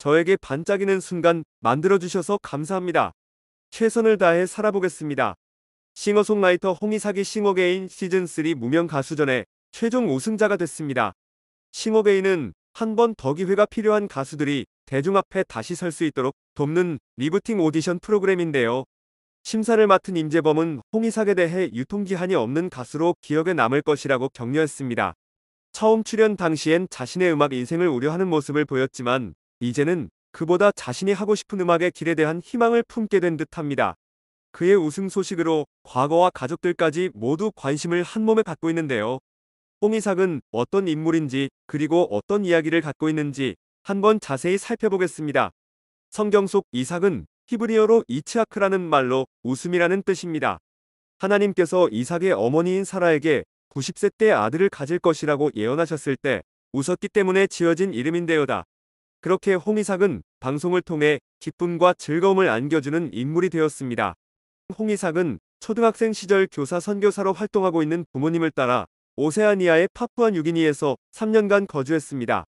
저에게 반짝이는 순간 만들어주셔서 감사합니다. 최선을 다해 살아보겠습니다. 싱어송라이터 홍이사기 싱어게인 시즌3 무명 가수전에 최종 우승자가 됐습니다. 싱어게인은 한 번 더 기회가 필요한 가수들이 대중 앞에 다시 설 수 있도록 돕는 리부팅 오디션 프로그램인데요. 심사를 맡은 임재범은 홍이삭에 대해 유통기한이 없는 가수로 기억에 남을 것이라고 격려했습니다. 처음 출연 당시엔 자신의 음악 인생을 우려하는 모습을 보였지만 이제는 그보다 자신이 하고 싶은 음악의 길에 대한 희망을 품게 된 듯합니다. 그의 우승 소식으로 과거와 가족들까지 모두 관심을 한몸에 갖고 있는데요. 홍이삭은 어떤 인물인지 그리고 어떤 이야기를 갖고 있는지 한번 자세히 살펴보겠습니다. 성경 속 이삭은 히브리어로 이츠하크라는 말로 웃음이라는 뜻입니다. 하나님께서 이삭의 어머니인 사라에게 90세 때 아들을 가질 것이라고 예언하셨을 때 웃었기 때문에 지어진 이름인데요다. 그렇게 홍이삭은 방송을 통해 기쁨과 즐거움을 안겨주는 인물이 되었습니다. 홍이삭은 초등학생 시절 교사 선교사로 활동하고 있는 부모님을 따라 오세아니아의 파푸아 유기니에서 3년간 거주했습니다.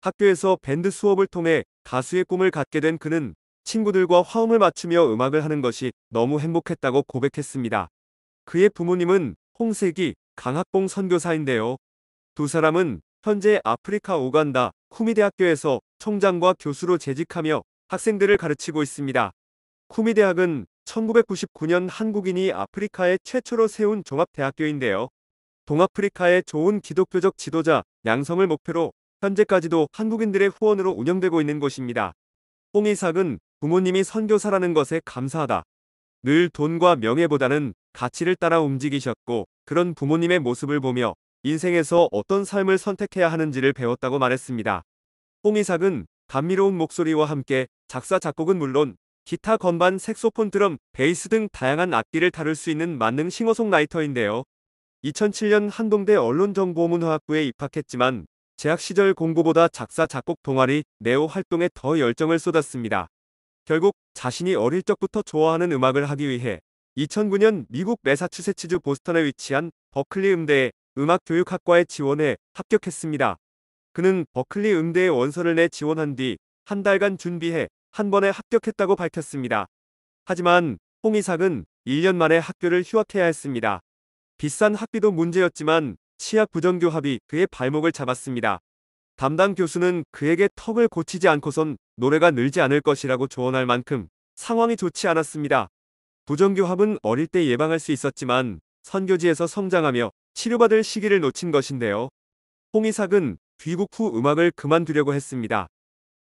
학교에서 밴드 수업을 통해 가수의 꿈을 갖게 된 그는 친구들과 화음을 맞추며 음악을 하는 것이 너무 행복했다고 고백했습니다. 그의 부모님은 홍세기 강학봉 선교사인데요. 두 사람은 현재 아프리카 오간다, 쿠미대학교에서 총장과 교수로 재직하며 학생들을 가르치고 있습니다. 쿠미대학은 1999년 한국인이 아프리카에 최초로 세운 종합대학교인데요. 동아프리카의 좋은 기독교적 지도자 양성을 목표로 현재까지도 한국인들의 후원으로 운영되고 있는 곳입니다. 홍의삭은 부모님이 선교사라는 것에 감사하다. 늘 돈과 명예보다는 가치를 따라 움직이셨고 그런 부모님의 모습을 보며 인생에서 어떤 삶을 선택해야 하는지를 배웠다고 말했습니다. 홍이삭은 감미로운 목소리와 함께 작사 작곡은 물론 기타 건반, 색소폰 드럼, 베이스 등 다양한 악기를 다룰 수 있는 만능 싱어송라이터인데요. 2007년 한동대 언론정보문화학부에 입학했지만 재학 시절 공부보다 작사 작곡 동아리 네오 활동에 더 열정을 쏟았습니다. 결국 자신이 어릴 적부터 좋아하는 음악을 하기 위해 2009년 미국 매사추세츠주 보스턴에 위치한 버클리 음대에 음악교육학과에 지원해 합격했습니다. 그는 버클리 음대에 원서를 내 지원한 뒤 한 달간 준비해 한 번에 합격했다고 밝혔습니다. 하지만 홍 이삭은 1년 만에 학교를 휴학해야 했습니다. 비싼 학비도 문제였지만 치약 부정교합이 그의 발목을 잡았습니다. 담당 교수는 그에게 턱을 고치지 않고선 노래가 늘지 않을 것이라고 조언할 만큼 상황이 좋지 않았습니다. 부정교합은 어릴 때 예방할 수 있었지만 선교지에서 성장하며 치료받을 시기를 놓친 것인데요. 홍이삭은 귀국 후 음악을 그만두려고 했습니다.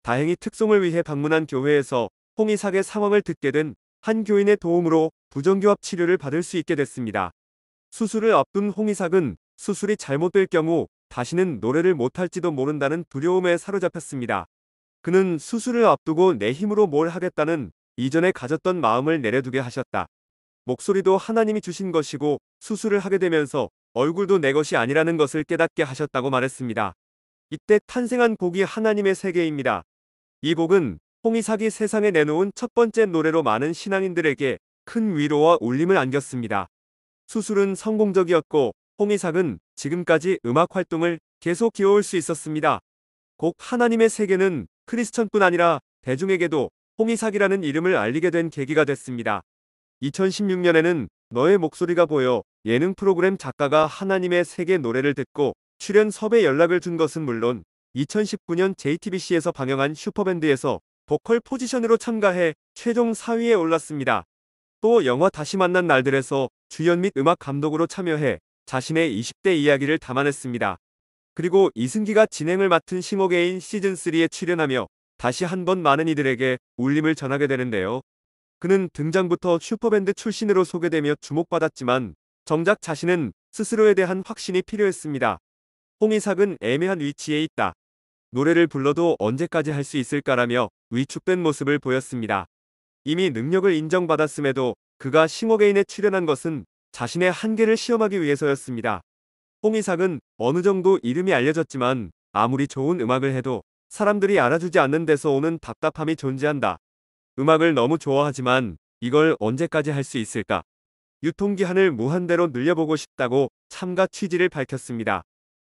다행히 특송을 위해 방문한 교회에서 홍이삭의 상황을 듣게 된 한 교인의 도움으로 부정교합 치료를 받을 수 있게 됐습니다. 수술을 앞둔 홍이삭은 수술이 잘못될 경우 다시는 노래를 못할지도 모른다는 두려움에 사로잡혔습니다. 그는 수술을 앞두고 내 힘으로 뭘 하겠다는 이전에 가졌던 마음을 내려두게 하셨다. 목소리도 하나님이 주신 것이고 수술을 하게 되면서 얼굴도 내 것이 아니라는 것을 깨닫게 하셨다고 말했습니다. 이때 탄생한 곡이 하나님의 세계입니다. 이 곡은 홍의삭이 세상에 내놓은 첫 번째 노래로 많은 신앙인들에게 큰 위로와 울림을 안겼습니다. 수술은 성공적이었고 홍의삭은 지금까지 음악 활동을 계속 기어올 수 있었습니다. 곡 하나님의 세계는 크리스천뿐 아니라 대중에게도 홍의삭이라는 이름을 알리게 된 계기가 됐습니다. 2016년에는 너의 목소리가 보여 예능 프로그램 작가가 하나님의 세계 노래를 듣고 출연 섭외 연락을 준 것은 물론 2019년 JTBC에서 방영한 슈퍼밴드에서 보컬 포지션으로 참가해 최종 4위에 올랐습니다. 또 영화 다시 만난 날들에서 주연 및 음악 감독으로 참여해 자신의 20대 이야기를 담아냈습니다. 그리고 이승기가 진행을 맡은 싱어게인 시즌3에 출연하며 다시 한 번 많은 이들에게 울림을 전하게 되는데요. 그는 등장부터 슈퍼밴드 출신으로 소개되며 주목받았지만 정작 자신은 스스로에 대한 확신이 필요했습니다. 홍의삭은 애매한 위치에 있다. 노래를 불러도 언제까지 할 수 있을까라며 위축된 모습을 보였습니다. 이미 능력을 인정받았음에도 그가 싱어게인에 출연한 것은 자신의 한계를 시험하기 위해서였습니다. 홍의삭은 어느 정도 이름이 알려졌지만 아무리 좋은 음악을 해도 사람들이 알아주지 않는 데서 오는 답답함이 존재한다. 음악을 너무 좋아하지만 이걸 언제까지 할 수 있을까? 유통기한을 무한대로 늘려보고 싶다고 참가 취지를 밝혔습니다.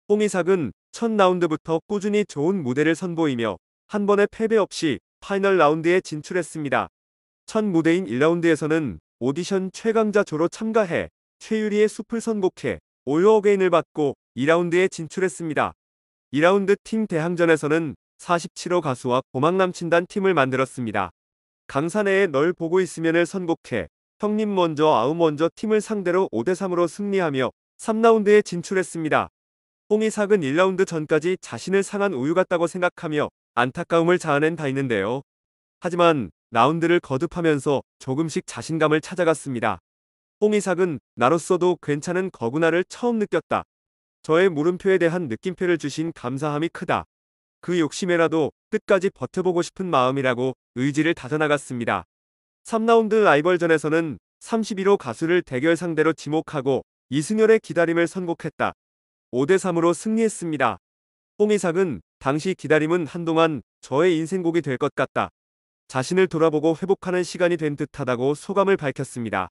홍의삭은 첫 라운드부터 꾸준히 좋은 무대를 선보이며 한 번의 패배 없이 파이널 라운드에 진출했습니다. 첫 무대인 1라운드에서는 오디션 최강자조로 참가해 최유리의 숲을 선곡해 올려 어게인을 받고 2라운드에 진출했습니다. 2라운드 팀 대항전에서는 47호 가수와 고막남친단 팀을 만들었습니다. 강산에의널 보고 있으면을 선곡해 형님 먼저 아우 먼저 팀을 상대로 5대3으로 승리하며 3라운드에 진출했습니다. 홍의삭은 1라운드 전까지 자신을 상한 우유 같다고 생각하며 안타까움을 자아낸 바 있는데요. 하지만 라운드를 거듭하면서 조금씩 자신감을 찾아갔습니다. 홍의삭은 나로서도 괜찮은 거구나를 처음 느꼈다. 저의 물음표에 대한 느낌표를 주신 감사함이 크다. 그 욕심에라도 끝까지 버텨보고 싶은 마음이라고 의지를 다져나갔습니다. 3라운드 라이벌전에서는 31호 가수를 대결 상대로 지목하고 이승열의 기다림을 선곡했다. 5대3으로 승리했습니다. 홍의삭은 당시 기다림은 한동안 저의 인생곡이 될 것 같다. 자신을 돌아보고 회복하는 시간이 된 듯하다고 소감을 밝혔습니다.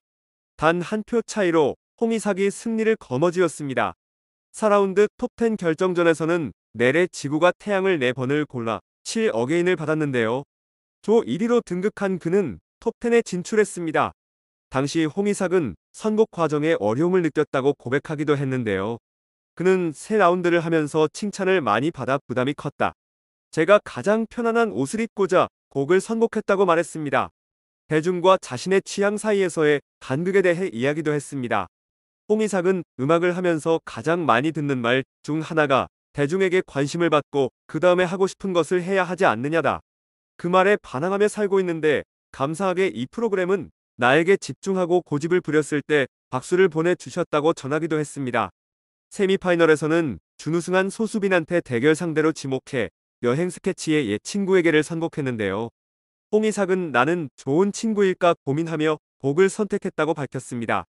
단 한 표 차이로 홍의삭이 승리를 거머쥐었습니다. 4라운드 톱10 결정전에서는 내래 지구가 태양을 4번을 골라 7어게인을 받았는데요. 조 1위로 등극한 그는 톱10에 진출했습니다. 당시 홍이삭은 선곡 과정에 어려움을 느꼈다고 고백하기도 했는데요. 그는 새 라운드를 하면서 칭찬을 많이 받아 부담이 컸다. 제가 가장 편안한 옷을 입고자 곡을 선곡했다고 말했습니다. 대중과 자신의 취향 사이에서의 간극에 대해 이야기도 했습니다. 홍이삭은 음악을 하면서 가장 많이 듣는 말 중 하나가 대중에게 관심을 받고 그 다음에 하고 싶은 것을 해야 하지 않느냐다. 그 말에 반항하며 살고 있는데 감사하게 이 프로그램은 나에게 집중하고 고집을 부렸을 때 박수를 보내주셨다고 전하기도 했습니다. 세미파이널에서는 준우승한 소수빈한테 대결 상대로 지목해 여행 스케치의 옛 친구에게를 선곡했는데요. 홍이삭은 나는 좋은 친구일까 고민하며 복을 선택했다고 밝혔습니다.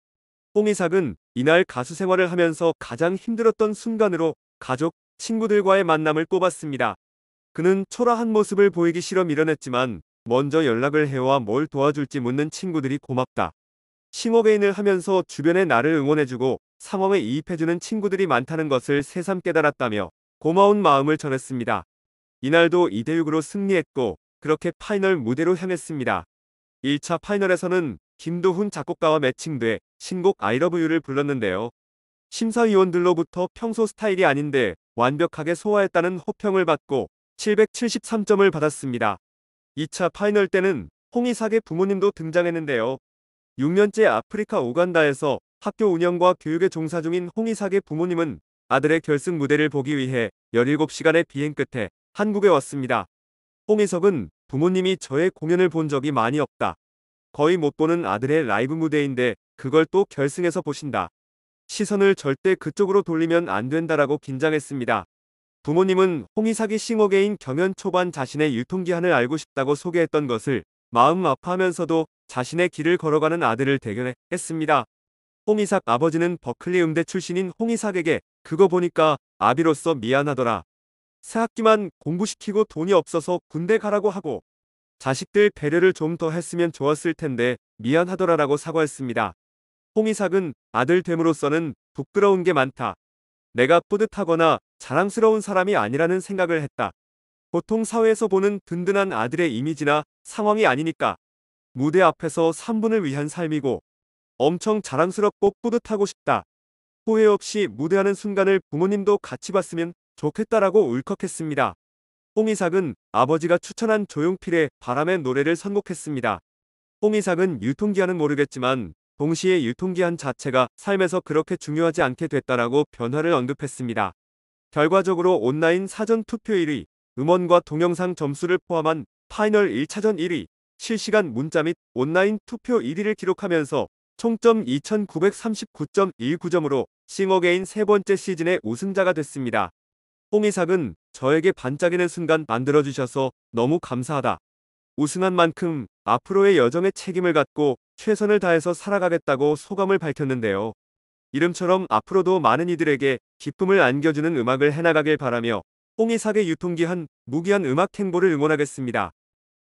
홍이삭은 이날 가수 생활을 하면서 가장 힘들었던 순간으로 가족, 친구들과의 만남을 꼽았습니다. 그는 초라한 모습을 보이기 싫어 밀어냈지만 먼저 연락을 해와 뭘 도와줄지 묻는 친구들이 고맙다. 싱어게인을 하면서 주변에 나를 응원해주고 상황에 이입해주는 친구들이 많다는 것을 새삼 깨달았다며 고마운 마음을 전했습니다. 이날도 이대6으로 승리했고 그렇게 파이널 무대로 향했습니다. 1차 파이널에서는 김도훈 작곡가와 매칭돼 신곡 I Love You를 불렀는데요. 심사위원들로부터 평소 스타일이 아닌데 완벽하게 소화했다는 호평을 받고 773점을 받았습니다. 2차 파이널 때는 홍의사계 부모님도 등장했는데요. 6년째 아프리카 우간다에서 학교 운영과 교육에 종사 중인 홍의사계 부모님은 아들의 결승 무대를 보기 위해 17시간의 비행 끝에 한국에 왔습니다. 홍의석은 부모님이 저의 공연을 본 적이 많이 없다. 거의 못 보는 아들의 라이브 무대인데 그걸 또 결승에서 보신다. 시선을 절대 그쪽으로 돌리면 안 된다라고 긴장했습니다. 부모님은 홍의삭이 싱어게인 경연 초반 자신의 유통기한을 알고 싶다고 소개했던 것을 마음 아파하면서도 자신의 길을 걸어가는 아들을 대견했습니다. 홍의삭 아버지는 버클리 음대 출신인 홍의삭에게 그거 보니까 아비로서 미안하더라. 새학기만 공부시키고 돈이 없어서 군대 가라고 하고 자식들 배려를 좀 더 했으면 좋았을 텐데 미안하더라라고 사과했습니다. 홍의삭은 아들 됨으로써는 부끄러운 게 많다. 내가 뿌듯하거나 자랑스러운 사람이 아니라는 생각을 했다. 보통 사회에서 보는 든든한 아들의 이미지나 상황이 아니니까. 무대 앞에서 3분을 위한 삶이고 엄청 자랑스럽고 뿌듯하고 싶다. 후회 없이 무대하는 순간을 부모님도 같이 봤으면 좋겠다라고 울컥했습니다. 홍이삭은 아버지가 추천한 조용필의 바람의 노래를 선곡했습니다. 홍이삭은 유통기한은 모르겠지만 동시에 유통기한 자체가 삶에서 그렇게 중요하지 않게 됐다라고 변화를 언급했습니다. 결과적으로 온라인 사전 투표 1위, 음원과 동영상 점수를 포함한 파이널 1차전 1위, 실시간 문자 및 온라인 투표 1위를 기록하면서 총점 2939.19점으로 싱어게인 세 번째 시즌의 우승자가 됐습니다. 홍의삭은 저에게 반짝이는 순간 만들어주셔서 너무 감사하다. 우승한 만큼 앞으로의 여정에 책임을 갖고 최선을 다해서 살아가겠다고 소감을 밝혔는데요. 이름처럼 앞으로도 많은 이들에게 기쁨을 안겨주는 음악을 해나가길 바라며 홍의사계 유통기한 무기한 음악 행보를 응원하겠습니다.